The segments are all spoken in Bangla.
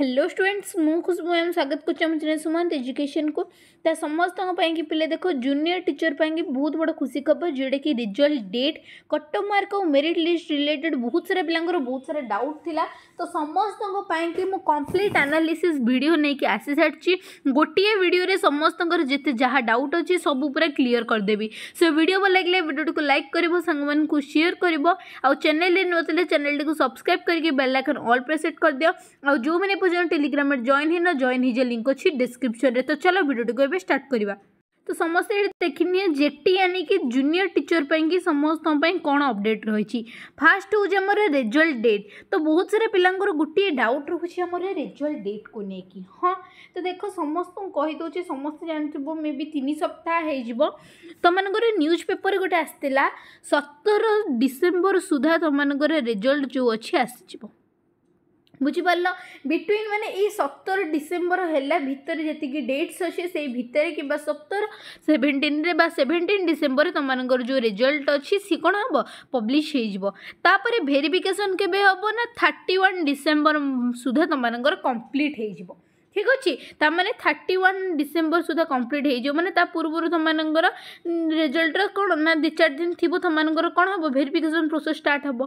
हेलो स्टूडेंट्स मुझु एम स्वागत करें सुमंत एजुकेशन को तो समस्त कि पिले देखो जूनियर टीचर पर बहुत बड़ा खुशी खबर जोटा कि रिजल्ट डेट कट मार्क और मेरीट लिस्ट रिलेटेड बहुत सारा पिलांर बहुत सारा डाउट था तो समस्त कि मुझ कम्प्लीट आनालीसी भिड नहीं कि आसी सारी गोटे भिडियो समस्त जिते जहाँ डाउट अच्छे सब पूरा क्लीयर करदेवी सो भिड भल लगे भिडियो को लाइक कर सांग सेयर कर आ चेल नैनल टी सब्सक्राइब करके बेल आकन अल्प्रेसेट कर दि आ जो मैंने যেন টেলিগ্রামে জয়েন হয়ে না জয়েন হয়ে লিঙ্ক অছি ডিসক্রিপশনে তো চলো ভিডিওটিকে এবার স্টার্ট করা তো সমস্তে এটি দেখি নিয়ে জেটি यानी कि জুনিয়র টিচর পাই কি সমস্ত পাই কোন অপডেট রয়েছে ফার্স্ট হচ্ছে আমার রেজল্ট ডেট তো বহুত সারা পিলাঙ্কর গোটিয়ে ডাউট রহুছি আমার রেজল্ট ডেট কু নেকি হ্যাঁ তো দেখো সমস্ত কই দউছি সমস্ত জানিব মে বি তিন সপ্তাহ হয়ে যাব তোমাদের নিউজ পেপর গোটে আসছিলা সতের ডিসেম্বর সুদ্ধা তোমাদের রেজল্ট যে অছি আসিযোগ বুঝিপার বিটুইন মানে এই সতর ডিসেম্বর হল ভিতরে যেত ডেটস অছে সেই ভিতরে কিংবা সতর সেভেন্টিন্রে বা সেভেন্টিন ডিসেম্বর তোমার যে রেজল্ট অছি সি কোণ হব পব্লিশ হয়ে যাব তাপরে ভেরিফিকেসন কেবে হব না থার্টি ওয়ান ডিসেম্বর সুদ্ধা তোমার কমপ্লিট হয়ে যাব ঠিক ଅଛି ତାମାନେ ଥାର୍ଟି ୱାନ୍ ଡିସେମ୍ବର ସୁଦ୍ଧା କମ୍ପ୍ଲିଟ୍ ହେଇଯିବ ମାନେ ତା ପୂର୍ବରୁ ତମାନଙ୍କର ରେଜଲ୍ଟର କ'ଣ ନା ଦୁଇ ଚାରି ଦିନ ଥିବ ତମାନଙ୍କର କ'ଣ ହେବ ଭେରିଫିକେସନ୍ ପ୍ରୋସେସ୍ ଷ୍ଟାର୍ଟ ହେବ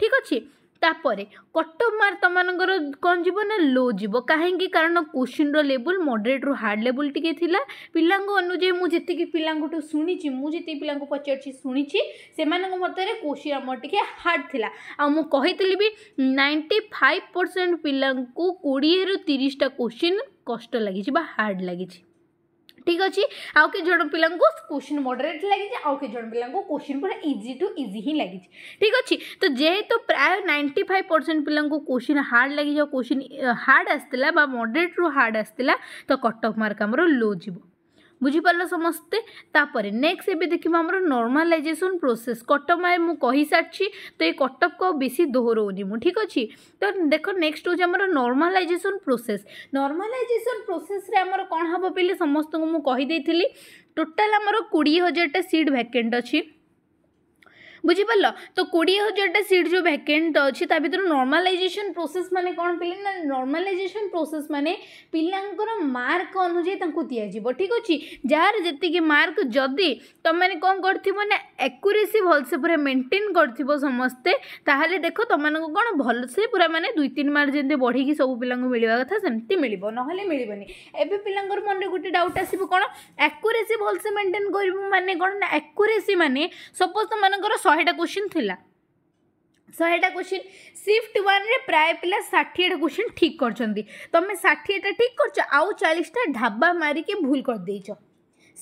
ଠିକ୍ ଅଛି ତାପରେ କଟ୍ ଅଫ୍ ମାର୍କ ତୁମମାନଙ୍କର କ'ଣ ଯିବ ନା ଲୋ ଯିବ କାହିଁକି କାରଣ କୋଶ୍ଚିନ୍ର ଲେବୁଲ୍ ମଡ଼ରେଟ୍ରୁ ହାର୍ଡ଼ ଲେବୁଲ୍ ଟିକେ ଥିଲା ପିଲାଙ୍କ ଅନୁଯାୟୀ ମୁଁ ଯେତିକି ପିଲାଙ୍କଠୁ ଶୁଣିଛି ମୁଁ ଯେତିକି ପିଲାଙ୍କୁ ପଚାରିଛି ଶୁଣିଛି ସେମାନଙ୍କ ମଧ୍ୟରେ କୋଶ୍ଚିନ୍ ଆମର ଟିକେ ହାର୍ଡ଼ ଥିଲା ଆଉ ମୁଁ କହିଥିଲି ବି ନାଇଣ୍ଟି ଫାଇଭ୍ ପରସେଣ୍ଟ ପିଲାଙ୍କୁ କୋଡ଼ିଏରୁ ତିରିଶଟା କୋଶ୍ଚିନ୍ କଷ୍ଟ ଲାଗିଛି ବା ହାର୍ଡ଼ ଲାଗିଛି ঠিক আছে আউ কে জন পিলা কোশ্চিন মডরেট লাগিছে আউ কে জন পিলা কোশ্চিন পুরা ইজি টু ইজি হি লাগিছে ঠিক আছে তো যেহেতু প্রায় নাইন্টি ফাইভ পরসেন্ট পিলা কোশ্চিন হার্ড লাগিছে কোশ্চিন হার্ড আসছিলা বা মডরেট রু হার্ড আসছিলা তো কটক মার্ক আমার লো যাব ବୁଝିପାରିଲ ସମସ୍ତେ ତାପରେ ନେକ୍ସଟ ଏବେ ଦେଖିବା ଆମର ନର୍ମାଲାଇଜେସନ୍ ପ୍ରୋସେସ୍ କଟକ ମାଏ ମୁଁ କହିସାରିଛି ତ ଏ କଟକକୁ ଆଉ ବେଶୀ ଦୋହରଉନି ମୁଁ ଠିକ୍ ଅଛି ତ ଦେଖ ନେକ୍ସଟ ହେଉଛି ଆମର ନର୍ମାଲାଇଜେସନ୍ ପ୍ରୋସେସ୍ ନର୍ମାଲାଇଜେସନ୍ ପ୍ରୋସେସ୍ରେ ଆମର କ'ଣ ହେବ ପିଲେ ସମସ୍ତଙ୍କୁ ମୁଁ କହିଦେଇଥିଲି ଟୋଟାଲ୍ ଆମର କୋଡ଼ିଏ ହଜାରଟା ସିଟ୍ ଭ୍ୟାକେଣ୍ଟ ଅଛି বুঝিপার তো কোড়িয়ে হাজারটা সিট যে ভ্যাকেন্ট অছি তা ভিতরে নর্মালাইজেসন প্রোসেস মানে কোণ পিলে না নর্মালাইজেসন প্রোসেস মানে পিলাঙ্কর মার্ক অনুযায়ী তাঁকু দিয়াযিব ঠিক অছি যার যেতিকি মার্ক যদি তোমাকে কম করথিব না একুরেসি ভালসে পুরা মেনটেন করথিব সমস্তে তাহলে দেখো তোমাকে কোণ ভালসে পুরা মানে দুই তিন মার্ক যেমনি বড়িকি সব পিলাঙ্কু মিলিবা কথা সেমতি মিলিব নহলে মিলিবনি এবে পিলাঙ্কর মনে গোটে ডাউট আসিব কোণ একুরেসি ভালসে মেনটেন করিব মানে কোণ না একুরেসি মানে সপোজ তোমার শহে ଶହେଟା କୋଶ୍ଚିନ୍ ଥିଲା ଶହେଟା କୋଶ୍ଚିନ୍ ସିଫ୍ଟ ୱାନ୍ରେ ପ୍ରାୟ ପିଲା ଷାଠିଏଟା କୋଶ୍ଚିନ୍ ଠିକ୍ କରିଛନ୍ତି ତୁମେ ଷାଠିଏଟା ଠିକ୍ କରିଛ ଆଉ ଚାଳିଶଟା ଢାବା ମାରିକି ଭୁଲ କରିଦେଇଛ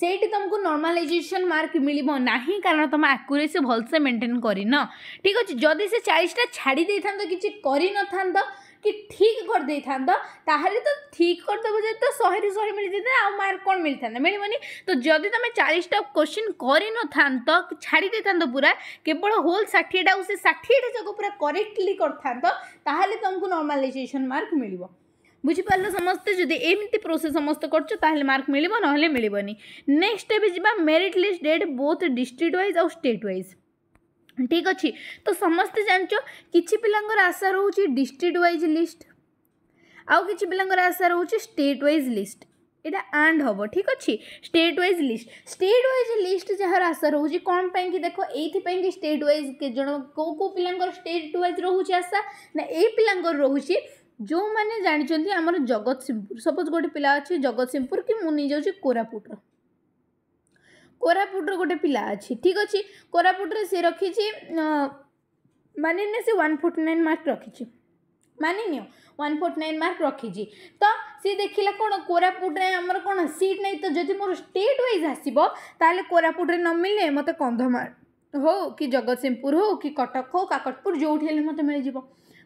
ସେଇଠି ତୁମକୁ ନର୍ମାଲାଇଜେସନ୍ ମାର୍କ ମିଳିବ ନାହିଁ କାରଣ ତୁମ ଆକୁରେସି ଭଲସେ ମେଣ୍ଟେନ୍ କରିନ ଠିକ୍ ଅଛି ଯଦି ସେ ଚାଳିଶଟା ଛାଡ଼ି ଦେଇଥାନ୍ତ କିଛି କରିନଥାନ୍ତ କି ଠିକ୍ କରିଦେଇଥାନ୍ତ ତାହେଲେ ତ ଠିକ୍ କରିଦେବ ଯଦି ତ ଶହେରୁ ଶହେ ମିଳିଯାଇଥାନ୍ତା ଆଉ ମାର୍କ କ'ଣ ମିଳିଥାନ୍ତା ମିଳିବନି ତ ଯଦି ତୁମେ ଚାଳିଶଟା କୋଶ୍ଚିନ୍ କରିନଥାନ୍ତ ଛାଡ଼ି ଦେଇଥାନ୍ତ ପୁରା କେବଳ ହୋଲ୍ ଷାଠିଏଟା ଆଉ ସେ ଷାଠିଏଟା ଯାକ ପୁରା କରେକ୍ଟଲି କରିଥାନ୍ତ ତାହେଲେ ତୁମକୁ ନର୍ମାଲାଇଜେସନ୍ ମାର୍କ ମିଳିବ बुझिपाल समस्ते जो एम प्रोसेस समस्त मार्क मिल ना नी नेक्ट एवं जी merit list date both district wise आउ स्टेट व्वज ठीक अच्छे तो समस्ते जाच कि पिलांर आशा रोचे डिस्ट्रिक्ट व्वज लिस्ट आउ कि पिलांर आशा रोचे स्टेट व्वज लिस्ट यहाँ आंड हम ठीक अच्छे state wise list state wise list जहाँ आशा रोचे कौन पाई कि देख यहीं स्टेट व्वज जो कौ कौ पिला स्टेट व्वज रोचे आशा ना ये पिला रोचे ଯେଉଁମାନେ ଜାଣିଛନ୍ତି ଆମର ଜଗତସିଂହପୁର ସପୋଜ୍ ଗୋଟେ ପିଲା ଅଛି ଜଗତସିଂହପୁର କି ମୁଁ ନେଇଯାଉଛି କୋରାପୁଟର କୋରାପୁଟର ଗୋଟେ ପିଲା ଅଛି ଠିକ୍ ଅଛି କୋରାପୁଟରେ ସେ ରଖିଛି ମାନିନିଅ ସେ ୱାନ୍ ଫୋର୍ଟି ନାଇନ୍ ମାର୍କ ରଖିଛି ମାନିନିଅ ୱାନ୍ ଫୋର୍ଟି ନାଇନ୍ ମାର୍କ ରଖିଛି ତ ସେ ଦେଖିଲା କ'ଣ କୋରାପୁଟରେ ଆମର କ'ଣ ସିଟ୍ ନାହିଁ ତ ଯଦି ମୋର ଷ୍ଟେଟ୍ ୱାଇଜ୍ ଆସିବ ତାହେଲେ କୋରାପୁଟରେ ନ ମିଳିଲେ ମୋତେ କନ୍ଧମାଳ ହଉ କି ଜଗତସିଂହପୁର ହଉ କି କଟକ ହଉ କାକଟପୁର ଯେଉଁଠି ହେଲେ ମୋତେ ମିଳିଯିବ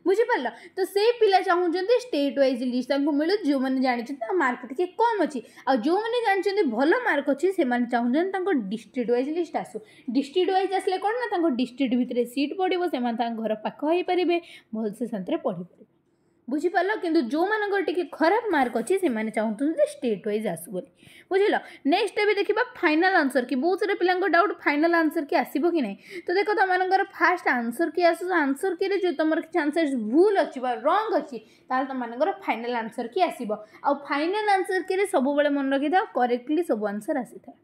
ବୁଝିପାରିଲ ତ ସେଇ ପିଲା ଚାହୁଁଛନ୍ତି ଷ୍ଟେଟ୍ ୱାଇଜ୍ ଲିଷ୍ଟ ତାଙ୍କୁ ମିଳୁ ଯେଉଁମାନେ ଜାଣିଛନ୍ତି ତାଙ୍କ ମାର୍କ ଟିକେ କମ୍ ଅଛି ଆଉ ଯେଉଁମାନେ ଜାଣିଛନ୍ତି ଭଲ ମାର୍କ ଅଛି ସେମାନେ ଚାହୁଁଛନ୍ତି ତାଙ୍କ ଡିଷ୍ଟ୍ରିକ୍ଟ ୱାଇଜ୍ ଲିଷ୍ଟ ଆସୁ ଡିଷ୍ଟ୍ରିକ୍ଟ ୱାଇଜ୍ ଆସିଲେ କ'ଣ ନା ତାଙ୍କ ଡିଷ୍ଟ୍ରିକ୍ଟ ଭିତରେ ସିଟ୍ ପଡ଼ିବ ସେମାନେ ତାଙ୍କ ଘର ପାଖ ହେଇପାରିବେ ଭଲସେ ଶାନ୍ତିରେ ପଢ଼ିପାରିବେ বুঝিপার কিন্তু যেমন টিকি খারাপ মার্ক অছি সে চাহুন যে স্টেট ওয়াইজ আসু বলে বুঝল নেক্সট এবার দেখা ফাইনাল আনসর কি বহু সারা পিলা ডাউট ফাইনাল আনসর কি আসব কি না তো দেখ তোমার ফার্স্ট আনসর কি আসু আনসর কি যে তোমার কিছু আনসর ভুল অছি বা রং অছি তাহলে তোমার ফাইনাল আনসর কি আসব আইনাল আনসর কি সবুলে মনে রাখি দাও করেক্টলি সবু আনসর আসি থাকে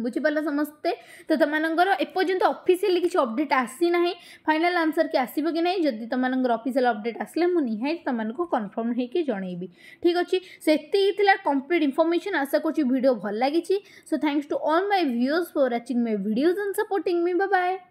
बुझिपाल समस्ते तो तुमर एपर्तंत अफिसीयली किसी अपडेट आसी ना फाइनाल आंसर कि आसब कि ना जदि तुमर अफिसील अपडेट आसे मुझे तुमको कनफर्म होकर जनईबी ठीक अच्छे से कम्प्लीट इनफर्मेशन आशा करीड भल लगी so thanks to all my views for watching my vid and support me bye